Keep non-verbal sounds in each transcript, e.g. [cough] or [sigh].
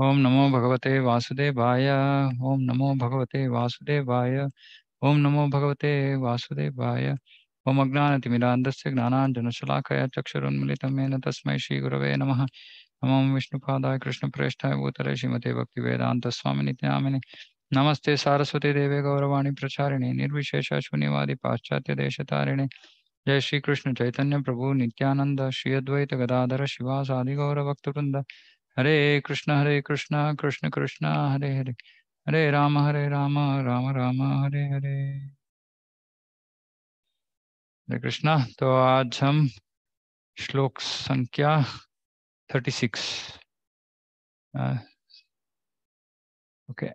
ओम नमो भगवते वासुदेवाय ओम नमो भगवते वासुदेवाय ओम नमो भगवते वासुदेवाय ओम अज्ञानतिमिरान्धस्य ज्ञानाञ्जनशलाकया चक्षुरुन्मिलितं येन तस्मै श्रीगुरवे नमः नमो विष्णुपादाय कृष्णप्रेष्ठाय भूतले श्रीमते भक्तिवेदान्तस्वामिनित्यामिनि नमस्ते सारस्वती देवे गौरवाणी प्रचारिणे निर्विशेष शून्यवादी पाश्चात्य देशतारिणे जय श्री कृष्ण चैतन्य प्रभु नित्यानंद श्री अद्वैत गदाधर शिवासादि हरे कृष्ण हरे कृष्ण कृष्ण कृष्ण हरे हरे हरे राम हरे राम राम राम हरे हरे हरे कृष्ण तो आज हम श्लोक संख्या थर्टी सिक्स ओके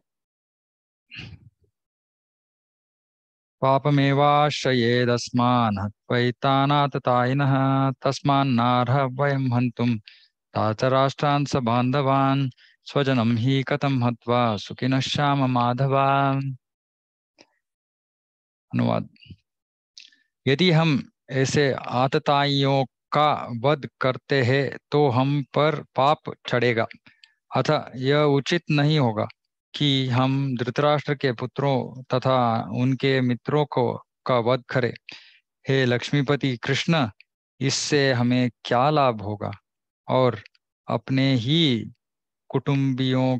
पापमेवाश्रयेदस्मान् हत्वैतानाततायिनः तस्मान्नार्ह वयं हन्तुम् धातराष्ट्रांस बांधवान् स्वजनम ही हि कथं हत्वा सुखिन श्याम माधवा अनुवाद यदि हम ऐसे आतताइयों का वध करते हैं तो हम पर पाप चढ़ेगा अथ यह उचित नहीं होगा कि हम धृतराष्ट्र के पुत्रों तथा उनके मित्रों को का वध करें हे लक्ष्मीपति कृष्ण इससे हमें क्या लाभ होगा और अपने ही कुटुंबियों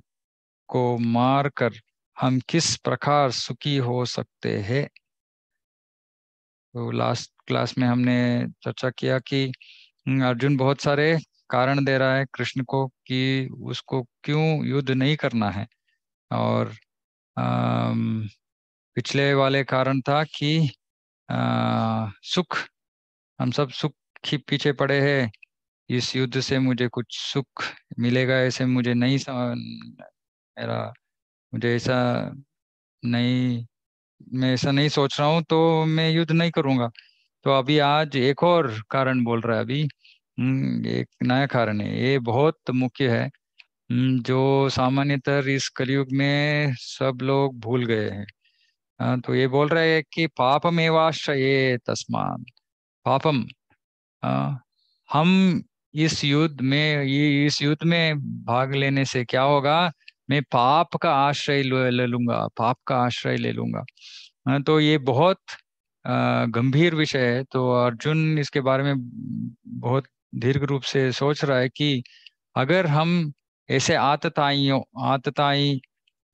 को मारकर हम किस प्रकार सुखी हो सकते हैं तो लास्ट क्लास में हमने चर्चा किया कि हम्म, अर्जुन बहुत सारे कारण दे रहा है कृष्ण को कि उसको क्यों युद्ध नहीं करना है और आ, पिछले वाले कारण था कि आ, सुख हम सब सुख के पीछे पड़े हैं इस युद्ध से मुझे कुछ सुख मिलेगा ऐसे मुझे नहीं मेरा मुझे ऐसा नहीं मैं ऐसा नहीं सोच रहा हूँ तो मैं युद्ध नहीं करूँगा तो अभी आज एक और कारण बोल रहा है अभी हम्म, एक नया कारण है ये बहुत मुख्य है हम्म, जो सामान्यतर इस कलयुग में सब लोग भूल गए हैं तो ये बोल रहे है कि पापम एवाश्रय तस्मान पापम हम इस युद्ध में ये इस युद्ध में भाग लेने से क्या होगा मैं पाप का आश्रय ले लूंगा पाप का आश्रय ले लूंगा हाँ, तो ये बहुत गंभीर विषय है तो अर्जुन इसके बारे में बहुत दीर्घ रूप से सोच रहा है कि अगर हम ऐसे आतताइयों आतताई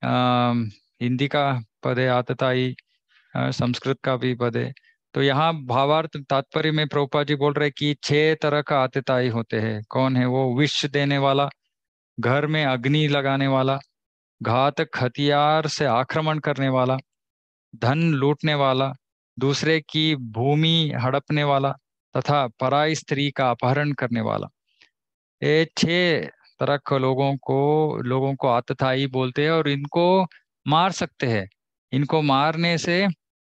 हिंदी का पद है आतताई संस्कृत का भी पद है तो यहाँ भावार्थ तात्पर्य में प्रभुपा जी बोल रहे कि छह तरह का आतताई होते हैं कौन है वो विष देने वाला घर में अग्नि लगाने वाला घातक हथियार से आक्रमण करने वाला धन लूटने वाला दूसरे की भूमि हड़पने वाला तथा पराई स्त्री का अपहरण करने वाला ये छह तरह के लोगों को लोगों को आतथाई बोलते हैं और इनको मार सकते हैं इनको मारने से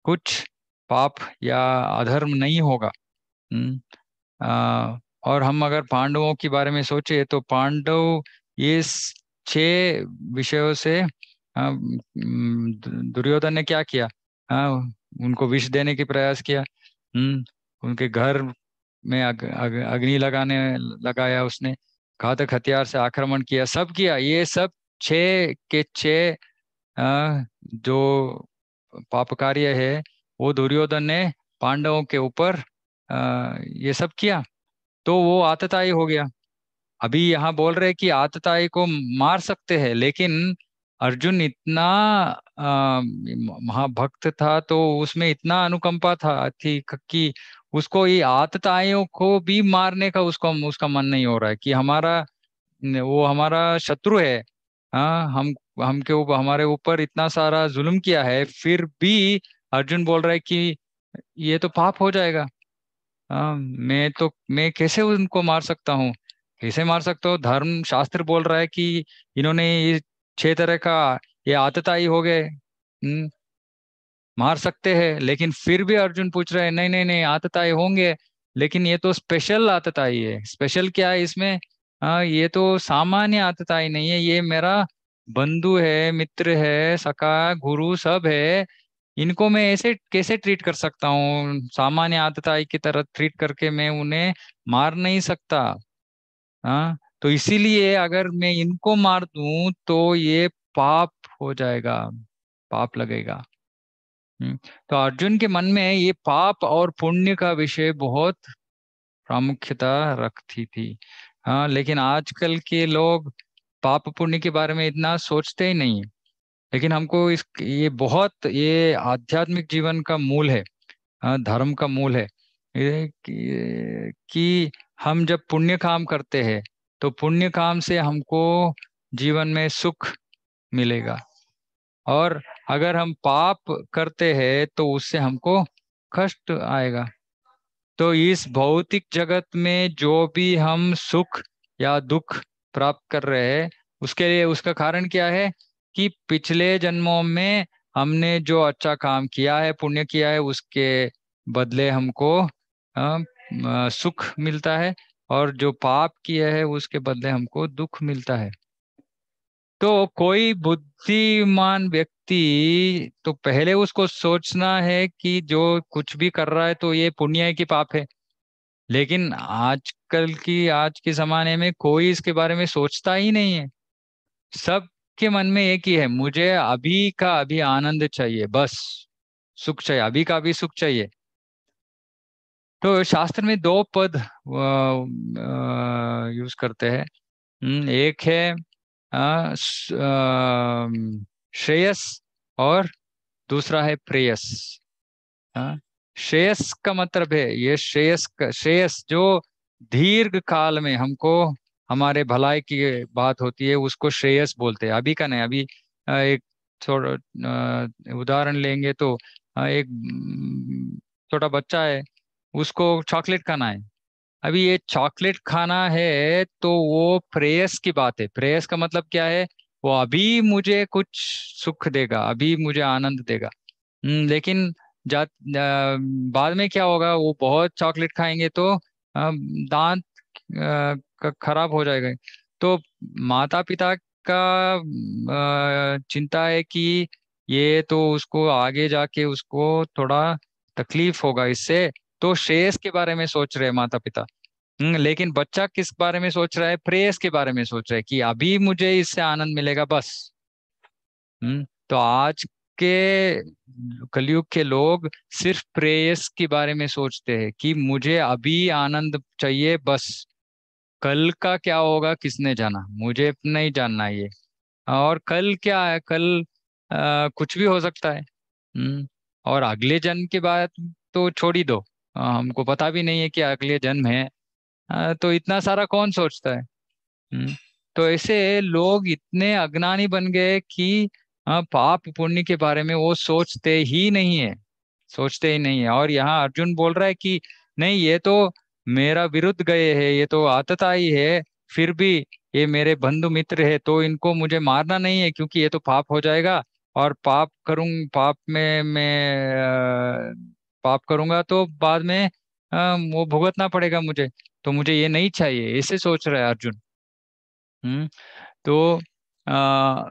कुछ पाप या अधर्म नहीं होगा हम्म और हम अगर पांडवों के बारे में सोचे तो पांडव ये छह विषयों से हम्म, दुर्योधन ने क्या किया आ, उनको विष देने की प्रयास किया हम्म, उनके घर में अग्नि लगाने लगाया उसने घातक हथियार से आक्रमण किया सब किया ये सब छः के छः जो पाप कार्य है वो दुर्योधन ने पांडवों के ऊपर ये सब किया तो वो आतताई हो गया अभी यहाँ बोल रहे कि आतताई को मार सकते हैं लेकिन अर्जुन इतना महाभक्त था तो उसमें इतना अनुकंपा था थी कि उसको ये आतताइयों को भी मारने का उसको उसका मन नहीं हो रहा है कि हमारा वो हमारा शत्रु है हाँ हम हमके ऊपर हमारे ऊपर इतना सारा जुल्म किया है फिर भी अर्जुन बोल रहा है कि ये तो पाप हो जाएगा आ, मैं तो मैं कैसे उनको मार सकता हूँ कैसे मार सकता हूँ धर्म शास्त्र बोल रहा है कि इन्होंने ये छह तरह का ये आतताई हो गए हम्म, मार सकते हैं लेकिन फिर भी अर्जुन पूछ रहे हैं नहीं नहीं नहीं आतताई होंगे लेकिन ये तो स्पेशल आतताई है स्पेशल क्या है इसमें आ, ये तो सामान्य आतताई नहीं है ये मेरा बंधु है मित्र है सका गुरु सब है इनको मैं ऐसे कैसे ट्रीट कर सकता हूँ सामान्य आतताई की तरह ट्रीट करके मैं उन्हें मार नहीं सकता हाँ तो इसीलिए अगर मैं इनको मार दू तो ये पाप हो जाएगा पाप लगेगा हम्म, तो अर्जुन के मन में ये पाप और पुण्य का विषय बहुत प्रामुख्यता रखती थी हाँ लेकिन आजकल के लोग पाप पुण्य के बारे में इतना सोचते ही नहीं लेकिन हमको इस ये बहुत ये आध्यात्मिक जीवन का मूल है धर्म का मूल है कि हम जब पुण्य काम करते हैं तो पुण्य काम से हमको जीवन में सुख मिलेगा और अगर हम पाप करते हैं तो उससे हमको कष्ट आएगा तो इस भौतिक जगत में जो भी हम सुख या दुख प्राप्त कर रहे हैं उसके लिए उसका कारण क्या है कि पिछले जन्मों में हमने जो अच्छा काम किया है पुण्य किया है उसके बदले हमको सुख मिलता है और जो पाप किया है उसके बदले हमको दुख मिलता है तो कोई बुद्धिमान व्यक्ति तो पहले उसको सोचना है कि जो कुछ भी कर रहा है तो ये पुण्य है कि पाप है लेकिन आजकल की आज के जमाने में कोई इसके बारे में सोचता ही नहीं है सब सबके मन में एक ही है मुझे अभी का अभी आनंद चाहिए बस सुख चाहिए अभी का अभी सुख चाहिए तो शास्त्र में दो पद यूज करते हैं हम्म, एक है श्रेयस और दूसरा है प्रेयस श्रेयस का मतलब है ये श्रेयस का श्रेयस जो दीर्घ काल में हमको हमारे भलाई की बात होती है उसको श्रेयस बोलते हैं अभी का नहीं अभी एक थोड़ा उदाहरण लेंगे तो एक छोटा बच्चा है उसको चॉकलेट खाना है अभी ये चॉकलेट खाना है तो वो प्रेयस की बात है प्रेयस का मतलब क्या है वो अभी मुझे कुछ सुख देगा अभी मुझे आनंद देगा लेकिन जा, बाद में क्या होगा वो बहुत चॉकलेट खाएंगे तो दांत खराब हो जाएगा तो माता पिता का चिंता है कि ये तो उसको आगे जाके उसको थोड़ा तकलीफ होगा इससे तो श्रेयस के बारे में सोच रहे माता पिता हम्म, लेकिन बच्चा किस बारे में सोच रहा है प्रेयस के बारे में सोच रहा है कि अभी मुझे इससे आनंद मिलेगा बस हम्म, तो आज के कलयुग के लोग सिर्फ प्रेयस के बारे में सोचते हैं कि मुझे अभी आनंद चाहिए बस कल का क्या होगा किसने जाना मुझे नहीं जानना ये और कल क्या है कल आ, कुछ भी हो सकता है हम्म, और अगले जन्म के बाद तो छोड़ ही दो आ, हमको पता भी नहीं है कि अगले जन्म है आ, तो इतना सारा कौन सोचता है हम्म, तो ऐसे लोग इतने अज्ञानी बन गए कि पाप पुण्य के बारे में वो सोचते ही नहीं है सोचते ही नहीं है और यहाँ अर्जुन बोल रहा है कि नहीं ये तो मेरा विरुद्ध गए है ये तो आतताई है फिर भी ये मेरे बंधु मित्र है तो इनको मुझे मारना नहीं है क्योंकि ये तो पाप हो जाएगा और पाप करूँ पाप में मैं पाप करूंगा तो बाद में आ, वो भुगतना पड़ेगा मुझे तो मुझे ये नहीं चाहिए ऐसे सोच रहा है अर्जुन हम्म तो आ,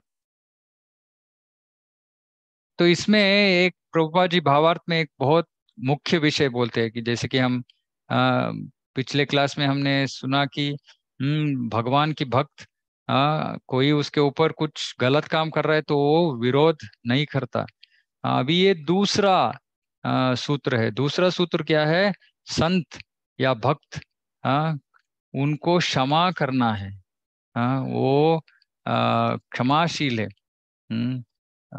तो इसमें एक प्रभुपा जी भावार्थ में एक बहुत मुख्य विषय बोलते हैं कि जैसे कि हम पिछले क्लास में हमने सुना कि हम्म, भगवान की भक्त आ, कोई उसके ऊपर कुछ गलत काम कर रहा है तो वो विरोध नहीं करता अभी ये दूसरा आ, सूत्र है दूसरा सूत्र क्या है संत या भक्त आ, उनको क्षमा करना है आ, वो क्षमाशील है हम्म,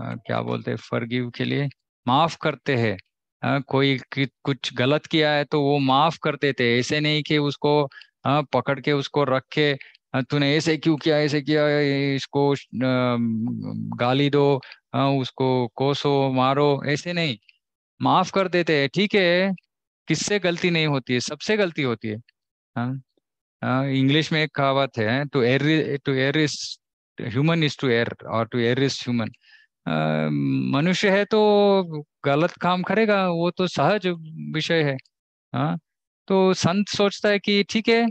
आ, क्या बोलते हैं फर्गीव के लिए माफ करते हैं हाँ, कोई कुछ गलत किया है तो वो माफ करते थे ऐसे नहीं कि उसको हाँ, पकड़ के उसको रख के हाँ, तूने ऐसे क्यों किया ऐसे किया इसको गाली दो उसको कोसो मारो ऐसे नहीं माफ कर देते हैं ठीक है किससे गलती नहीं होती है सबसे गलती होती है इंग्लिश में एक कहावत है टू एर टू एर इज ह्यूमन इज टू एर और टू एर इज ह्यूमन मनुष्य है तो गलत काम करेगा वो तो सहज विषय है हाँ तो संत सोचता है कि ठीक है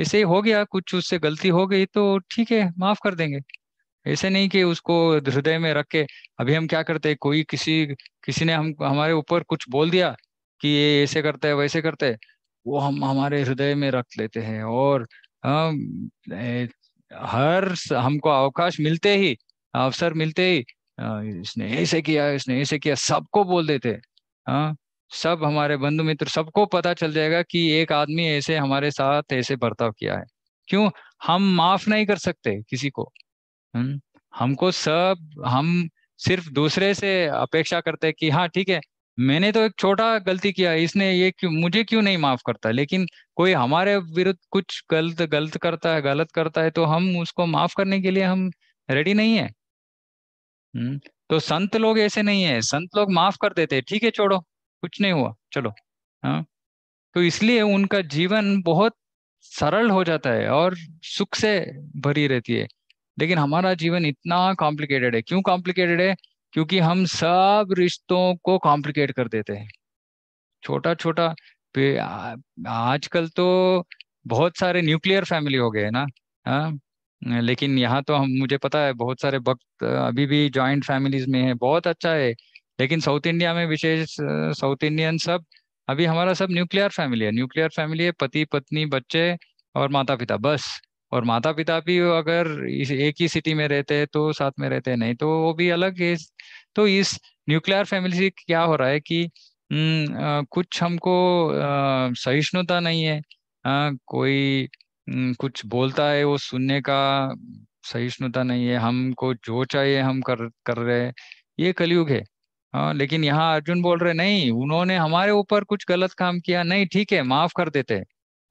ऐसे ही हो गया कुछ उससे गलती हो गई तो ठीक है माफ कर देंगे ऐसे नहीं कि उसको हृदय में रख के अभी हम क्या करते हैं कोई किसी किसी ने हम हमारे ऊपर कुछ बोल दिया कि ये ऐसे करता है वैसे करते है वो हम हमारे हृदय में रख लेते हैं और हम हर हमको अवकाश मिलते ही अवसर मिलते ही इसने हाँ, ऐसे किया इसने ऐसे किया सबको बोल देते हाँ सब हमारे बंधु मित्र सबको पता चल जाएगा कि एक आदमी ऐसे हमारे साथ ऐसे बर्ताव किया है क्यों हम माफ नहीं कर सकते किसी को हम हम्म, हमको सब हम सिर्फ दूसरे से अपेक्षा करते हैं कि हाँ ठीक है मैंने तो एक छोटा गलती किया इसने ये क्यों मुझे क्यों नहीं माफ करता लेकिन कोई हमारे विरुद्ध कुछ गलत गलत करता है गलत करता है तो हम उसको माफ करने के लिए हम रेडी नहीं है हम्म तो संत लोग ऐसे नहीं है संत लोग माफ कर देते ठीक है छोड़ो कुछ नहीं हुआ चलो हाँ तो इसलिए उनका जीवन बहुत सरल हो जाता है और सुख से भरी रहती है लेकिन हमारा जीवन इतना कॉम्प्लिकेटेड है क्यों कॉम्प्लिकेटेड है क्योंकि हम सब रिश्तों को कॉम्प्लिकेट कर देते हैं छोटा छोटा आजकल तो बहुत सारे न्यूक्लियर फैमिली हो गए ना हाँ लेकिन यहाँ तो हम मुझे पता है बहुत सारे वक्त अभी भी ज्वाइंट फैमिलीज में है बहुत अच्छा है लेकिन साउथ इंडिया में विशेष साउथ इंडियन सब अभी हमारा सब न्यूक्लियर फैमिली है न्यूक्लियर फैमिली है पति पत्नी बच्चे और माता पिता बस और माता पिता भी अगर एक ही सिटी में रहते हैं तो साथ में रहते हैं नहीं तो वो भी अलग है तो इस न्यूक्लियर फैमिली से क्या हो रहा है कि न, कुछ हमको सहिष्णुता नहीं है आ, कोई हम्म, कुछ बोलता है वो सुनने का सहिष्णुता नहीं है हमको जो चाहिए हम कर कर रहे हैं ये कलयुग है हाँ लेकिन यहाँ अर्जुन बोल रहे नहीं उन्होंने हमारे ऊपर कुछ गलत काम किया नहीं ठीक है माफ कर देते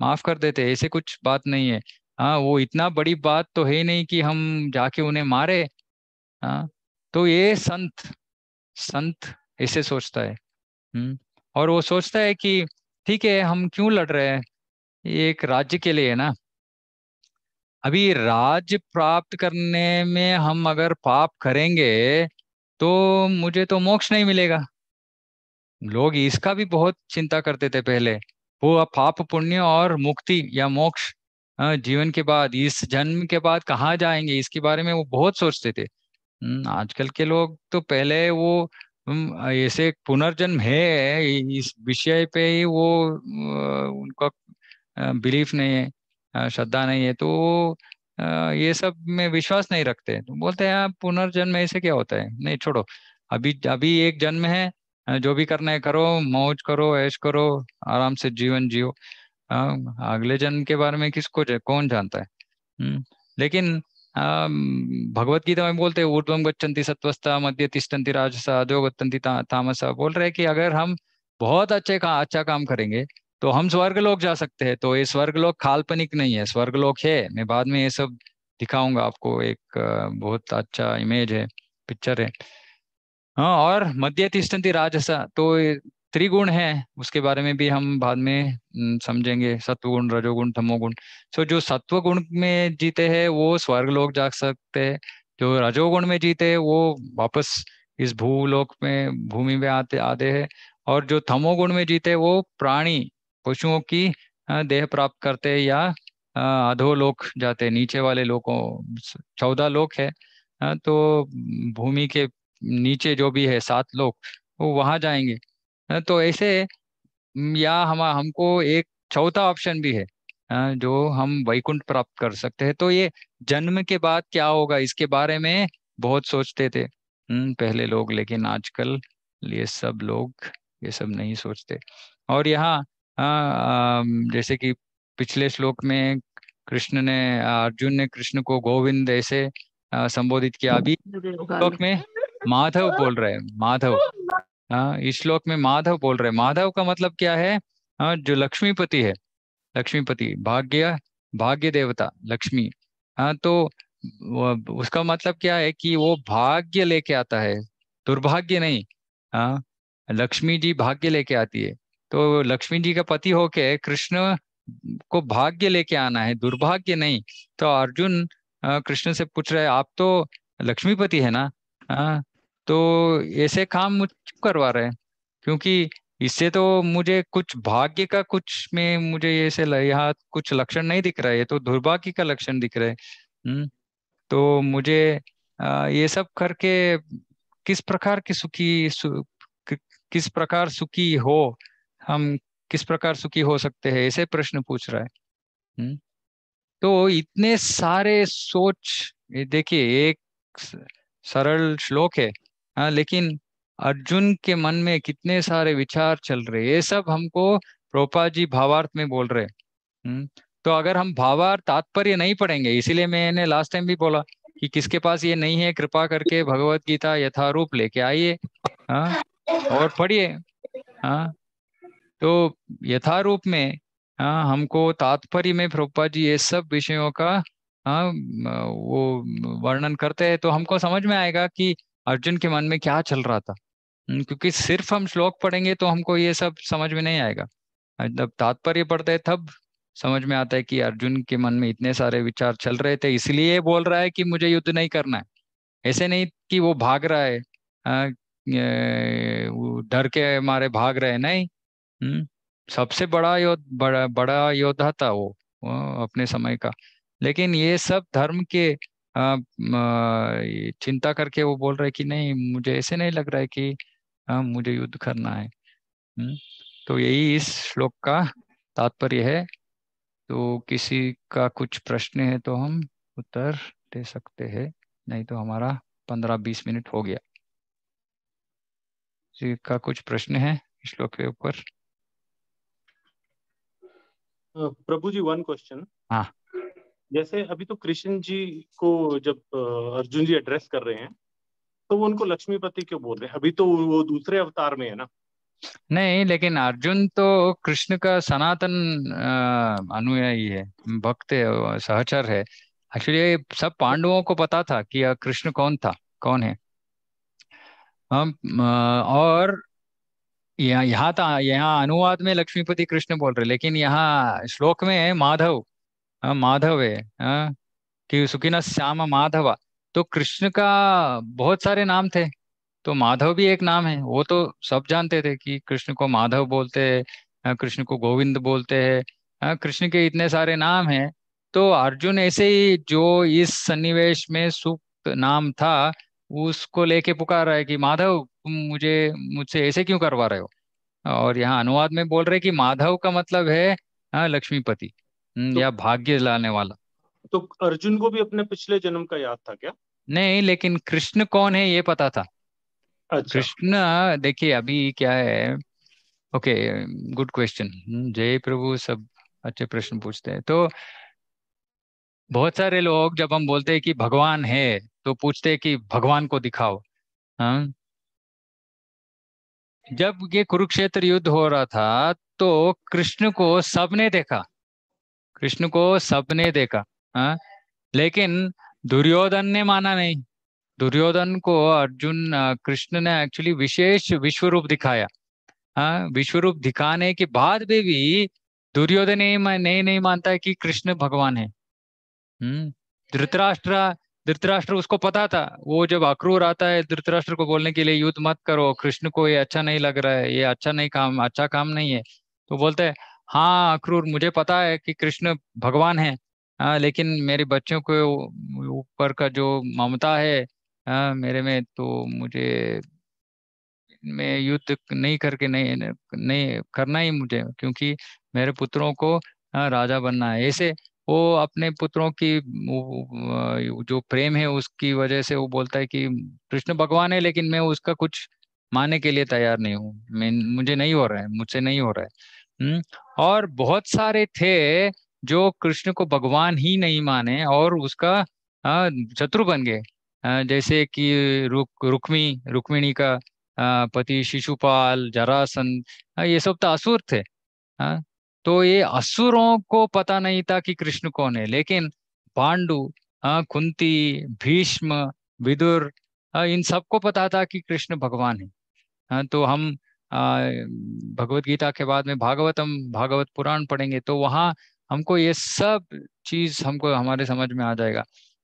माफ कर देते ऐसे कुछ बात नहीं है हाँ वो इतना बड़ी बात तो है नहीं कि हम जाके उन्हें मारे हाँ तो ये संत संत ऐसे सोचता है हुँ? हम्म, और वो सोचता है कि ठीक है हम क्यों लड़ रहे हैं ये एक राज्य के लिए है ना अभी राज्य प्राप्त करने में हम अगर पाप करेंगे तो मुझे तो मोक्ष नहीं मिलेगा लोग इसका भी बहुत चिंता करते थे पहले वो पाप पुण्य और मुक्ति या मोक्ष जीवन के बाद इस जन्म के बाद कहाँ जाएंगे इसके बारे में वो बहुत सोचते थे हम्म, आजकल के लोग तो पहले वो ऐसे पुनर्जन्म है इस विषय पे ही वो उनका बिलीफ नहीं है श्रद्धा नहीं है तो ये सब में विश्वास नहीं रखते तो बोलते हैं आप पुनर्जन्म ऐसे क्या होता है नहीं छोड़ो अभी अभी एक जन्म है जो भी करना है करो मौज करो ऐश करो आराम से जीवन जियो अगले जन्म के बारे में किसको कौन जानता है हम्म, लेकिन भगवत गीता में बोलते हैं ऊर्धम सत्वस्ता सत्वस्था मध्य तिष्टंती राजसा अधो तामसा बोल रहे हैं कि अगर हम बहुत अच्छे का अच्छा काम करेंगे तो हम स्वर्गलोक जा सकते हैं तो ये स्वर्गलोक काल्पनिक नहीं है स्वर्गलोक है मैं बाद में ये सब दिखाऊंगा आपको एक बहुत अच्छा इमेज है पिक्चर है हाँ और मध्य तिष्ठंती राजसा तो त्रिगुण है उसके बारे में भी हम बाद में समझेंगे सत्वगुण रजोगुण तमोगुण सो जो सत्वगुण में जीते हैं वो स्वर्ग लोग जा सकते हैं जो रजोगुण में जीते हैं वो वापस इस भूलोक में भूमि में आते आते हैं और जो थमोगुण में जीते वो प्राणी पशुओं की देह प्राप्त करते या अधो लोक जाते नीचे वाले लोगों चौदह लोक है तो भूमि के नीचे जो भी है सात लोग वो वहां जाएंगे तो ऐसे या हम हमको एक चौथा ऑप्शन भी है जो हम वैकुंठ प्राप्त कर सकते हैं तो ये जन्म के बाद क्या होगा इसके बारे में बहुत सोचते थे पहले लोग लेकिन आजकल ये सब लोग ये सब नहीं सोचते और यहाँ हाँ, जैसे कि पिछले श्लोक में कृष्ण ने अर्जुन ने कृष्ण को गोविंद ऐसे संबोधित किया अभी श्लोक में माधव बोल रहे हैं माधव हाँ इस श्लोक में माधव बोल रहे हैं माधव का मतलब क्या है हाँ, जो लक्ष्मीपति है लक्ष्मीपति भाग्य भाग्य देवता लक्ष्मी हाँ तो उसका मतलब क्या है कि वो भाग्य लेके आता है दुर्भाग्य नहीं हाँ लक्ष्मी जी भाग्य लेके आती है तो लक्ष्मी जी का पति होके कृष्ण को भाग्य लेके आना है दुर्भाग्य नहीं तो अर्जुन कृष्ण से पूछ रहे आप तो लक्ष्मीपति है ना आ, तो ऐसे काम मुझ करवा रहे क्योंकि इससे तो मुझे कुछ भाग्य का कुछ में मुझे ऐसे यहाँ कुछ लक्षण नहीं दिख रहा है तो दुर्भाग्य का लक्षण दिख रहा है हम्म, तो मुझे आ, ये सब करके किस प्रकार की सुखी सु, कि, किस प्रकार सुखी हो हम किस प्रकार सुखी हो सकते हैं ऐसे प्रश्न पूछ रहा है हुँ? हम्म। तो इतने सारे सोच देखिए एक सरल श्लोक है हाँ लेकिन अर्जुन के मन में कितने सारे विचार चल रहे ये सब हमको प्रोपा जी भावार्थ में बोल रहे हम्म तो अगर हम भावार्थ तात्पर्य नहीं पढ़ेंगे इसीलिए मैंने लास्ट टाइम भी बोला कि किसके पास ये नहीं है कृपा करके भगवत गीता यथारूप लेके आइए हाँ और पढ़िए हाँ तो यथारूप में आ, हाँ, हमको तात्पर्य में प्रोपा जी ये सब विषयों का आ, हाँ, वो वर्णन करते हैं तो हमको समझ में आएगा कि अर्जुन के मन में क्या चल रहा था हम्म, क्योंकि सिर्फ हम श्लोक पढ़ेंगे तो हमको ये सब समझ में नहीं आएगा जब तात्पर्य पढ़ते हैं तब समझ में आता है कि अर्जुन के मन में इतने सारे विचार चल रहे थे इसलिए बोल रहा है कि मुझे युद्ध नहीं करना है ऐसे नहीं कि वो भाग रहा है हाँ, डर के मारे भाग रहे नहीं हम्म, सबसे बड़ा योद्ध बड़ा बड़ा योद्धा था वो, अपने समय का लेकिन ये सब धर्म के चिंता करके वो बोल रहे कि नहीं मुझे ऐसे नहीं लग रहा है कि आ, हाँ, मुझे युद्ध करना है हम्म, तो यही इस श्लोक का तात्पर्य है तो किसी का कुछ प्रश्न है तो हम उत्तर दे सकते हैं नहीं तो हमारा पंद्रह बीस मिनट हो गया किसी का कुछ प्रश्न है श्लोक के ऊपर प्रभु जी वन क्वेश्चन हाँ। जैसे अभी तो कृष्ण जी को जब अर्जुन जी एड्रेस कर रहे हैं तो वो उनको लक्ष्मीपति क्यों बोल रहे हैं अभी तो वो दूसरे अवतार में है ना नहीं लेकिन अर्जुन तो कृष्ण का सनातन अनुयायी है भक्त है सहचर है एक्चुअली सब पांडवों को पता था कि कृष्ण कौन था कौन है और यहाँ यहाँ था यहाँ अनुवाद में लक्ष्मीपति कृष्ण बोल रहे लेकिन यहाँ श्लोक में माधव आ, हाँ, माधव है आ, हाँ, कि सुखिन श्याम माधवा तो कृष्ण का बहुत सारे नाम थे तो माधव भी एक नाम है वो तो सब जानते थे कि कृष्ण को माधव बोलते हैं हाँ, कृष्ण को गोविंद बोलते हैं कृष्ण के इतने सारे नाम हैं तो अर्जुन ऐसे ही जो इस सन्निवेश में सुप्त नाम था उसको लेके पुकार रहा है कि माधव तुम मुझे मुझसे ऐसे क्यों करवा रहे हो और यहाँ अनुवाद में बोल रहे कि माधव का मतलब है हाँ, लक्ष्मीपति हम्म, तो, या भाग्य लाने वाला तो अर्जुन को भी अपने पिछले जन्म का याद था क्या नहीं लेकिन कृष्ण कौन है ये पता था अच्छा। कृष्ण देखिए अभी क्या है ओके गुड क्वेश्चन जय प्रभु सब अच्छे प्रश्न पूछते हैं तो बहुत सारे लोग जब हम बोलते हैं कि भगवान है तो पूछते हैं कि भगवान को दिखाओ हाँ जब ये कुरुक्षेत्र युद्ध हो रहा था तो कृष्ण को सबने देखा कृष्ण को सबने देखा हाँ लेकिन दुर्योधन ने माना नहीं दुर्योधन को अर्जुन कृष्ण ने एक्चुअली विशेष विश्व रूप दिखाया हाँ विश्व रूप दिखाने के बाद भी दुर्योधन नहीं नहीं, नहीं मानता है कि कृष्ण भगवान है हम्म धृतराष्ट्र धृतराष्ट्र उसको पता था वो जब अक्रूर आता है धृतराष्ट्र को बोलने के लिए युद्ध मत करो कृष्ण को ये अच्छा नहीं लग रहा है ये अच्छा नहीं काम अच्छा काम नहीं है तो बोलते हैं हाँ अक्रूर मुझे पता है कि कृष्ण भगवान है आ, हाँ, लेकिन मेरे बच्चों के ऊपर का जो ममता है आ, हाँ, मेरे में तो मुझे मैं युद्ध नहीं करके नहीं नहीं करना ही मुझे क्योंकि मेरे पुत्रों को हाँ, राजा बनना है ऐसे वो अपने पुत्रों की जो प्रेम है उसकी वजह से वो बोलता है कि कृष्ण भगवान है लेकिन मैं उसका कुछ माने के लिए तैयार नहीं हूँ मैं मुझे नहीं हो रहा है मुझसे नहीं हो रहा है हम्म, और बहुत सारे थे जो कृष्ण को भगवान ही नहीं माने और उसका शत्रु बन गए जैसे कि रुक रुक्मी रुक्मिणी का पति शिशुपाल जरासन ये सब तो असुर थे तो ये असुरों को पता नहीं था कि कृष्ण कौन है लेकिन पांडु कुंती भीष्म विदुर इन सबको पता था कि कृष्ण भगवान है तो हम भगवत गीता के बाद में भागवतम भागवत पुराण पढ़ेंगे तो वहाँ हमको ये सब चीज हमको हमारे समझ में आ जाएगा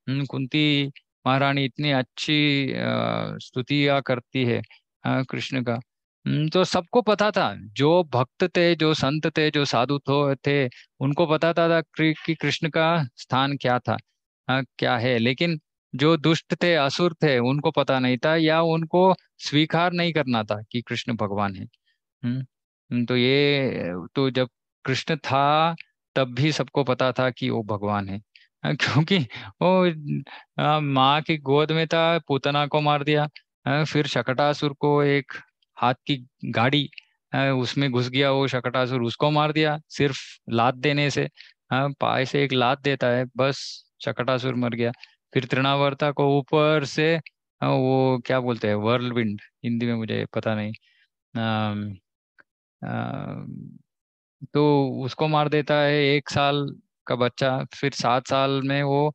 हम्म, कुंती महारानी इतनी अच्छी स्तुतिया करती है कृष्ण का हम्म, तो सबको पता था जो भक्त थे जो संत थे जो साधु थे उनको पता था कि कृष्ण का स्थान क्या था आ, क्या है लेकिन जो दुष्ट थे असुर थे उनको पता नहीं था या उनको स्वीकार नहीं करना था कि कृष्ण भगवान है हम्म, तो ये तो जब कृष्ण था तब भी सबको पता था कि वो भगवान है [laughs] क्योंकि वो माँ की गोद में था पूतना को मार दिया फिर शकटासुर को एक हाथ की गाड़ी उसमें घुस गया वो शकटासुर उसको मार दिया सिर्फ लात देने से हाँ पाए से एक लात देता है बस शकटासुर मर गया फिर तृणावर्ता को ऊपर से वो क्या बोलते हैं वर्ल्ड विंड हिंदी में मुझे पता नहीं आ, आ, तो उसको मार देता है एक साल का बच्चा फिर सात साल में वो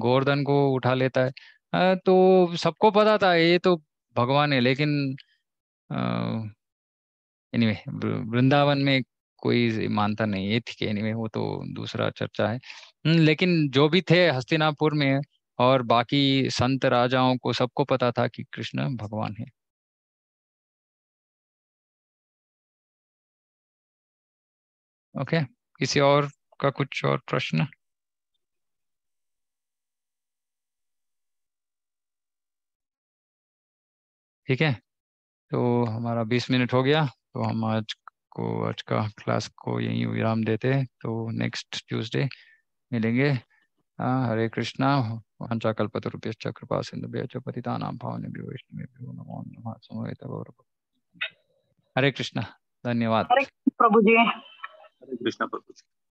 गोवर्धन को उठा लेता है आ, तो सबको पता था ये तो भगवान है लेकिन एनीवे वृंदावन में कोई मानता नहीं ये थी एनीवे वो तो दूसरा चर्चा है हम्म, लेकिन जो भी थे हस्तिनापुर में और बाकी संत राजाओं को सबको पता था कि कृष्ण भगवान है ओके किसी और का कुछ और प्रश्न ठीक है तो हमारा 20 मिनट हो गया तो हम आज को आज का क्लास को यहीं विराम देते हैं तो नेक्स्ट ट्यूसडे मिलेंगे आ, हरे कृष्णा वंचा कल्पत रूपेश चक्रपा सिंधु चौपति नाम भावने भी वैष्णव हरे कृष्णा धन्यवाद प्रभु जी हरे कृष्णा प्रभु जी